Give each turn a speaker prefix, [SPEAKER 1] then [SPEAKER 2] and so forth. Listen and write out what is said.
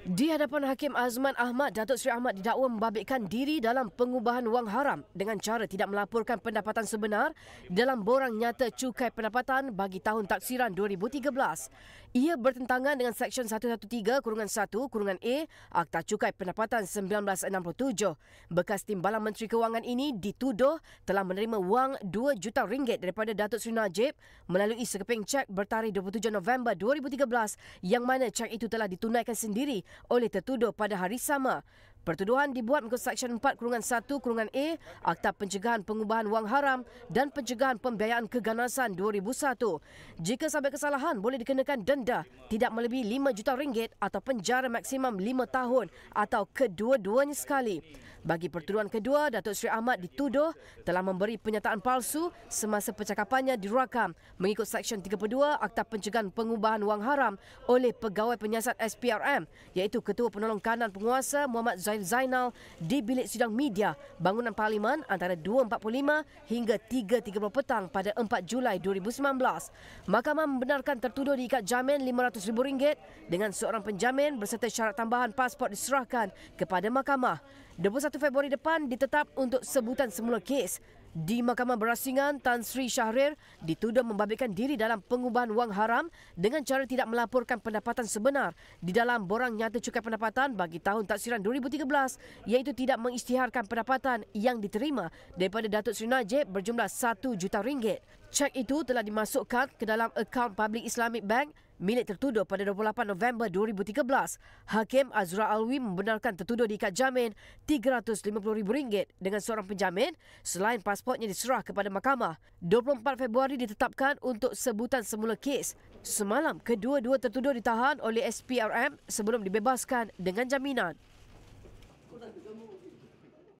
[SPEAKER 1] Di hadapan Hakim Azman Ahmad, Datuk Seri Ahmad didakwa membabitkan diri dalam pengubahan wang haram dengan cara tidak melaporkan pendapatan sebenar dalam borang nyata cukai pendapatan bagi tahun taksiran 2013. Ia bertentangan dengan Seksyen 113 Kurungan 1 Kurungan A Akta Cukai Pendapatan 1967. Bekas Timbalan Menteri Kewangan ini dituduh telah menerima wang 2 juta ringgit daripada Datuk Seri Najib melalui sekeping cek bertarikh 27 November 2013 yang mana cek itu telah ditunaikan sendiri oleh tertuduh pada hari sama Pertuduhan dibuat mengikut Seksyen 4 Kurungan 1 Kurungan A Akta Pencegahan Pengubahan Wang Haram dan Pencegahan Pembiayaan Keganasan 2001. Jika sampai kesalahan boleh dikenakan denda tidak melebihi 5 juta ringgit atau penjara maksimum 5 tahun atau kedua-duanya sekali. Bagi pertuduhan kedua, Datuk Seri Ahmad dituduh telah memberi penyataan palsu semasa percakapannya dirakam mengikut Seksyen 32 Akta Pencegahan Pengubahan Wang Haram oleh Pegawai Penyiasat SPRM iaitu Ketua Penolong Kanan Penguasa Muhammad Zainal Zahid Zainal di bilik sidang media bangunan parlimen antara 2.45 hingga 3.30 petang pada 4 Julai 2019. Mahkamah membenarkan tertuduh diikat jamin RM500,000 dengan seorang penjamin berserta syarat tambahan pasport diserahkan kepada mahkamah. 21 Februari depan ditetap untuk sebutan semula kes di Mahkamah Berasingan, Tan Sri Syahrir dituduh membabitkan diri dalam pengubahan wang haram dengan cara tidak melaporkan pendapatan sebenar di dalam borang nyata cukai pendapatan bagi tahun taksiran 2013 iaitu tidak mengisytiharkan pendapatan yang diterima daripada Datuk Sri Najib berjumlah 1 juta ringgit. Cek itu telah dimasukkan ke dalam akaun Public Islamic Bank milik tertuduh pada 28 November 2013. Hakim Azra Alwi membenarkan tertuduh diikat jamin RM350,000 dengan seorang penjamin selain pasportnya diserah kepada mahkamah. 24 Februari ditetapkan untuk sebutan semula kes. Semalam, kedua-dua tertuduh ditahan oleh SPRM sebelum dibebaskan dengan jaminan.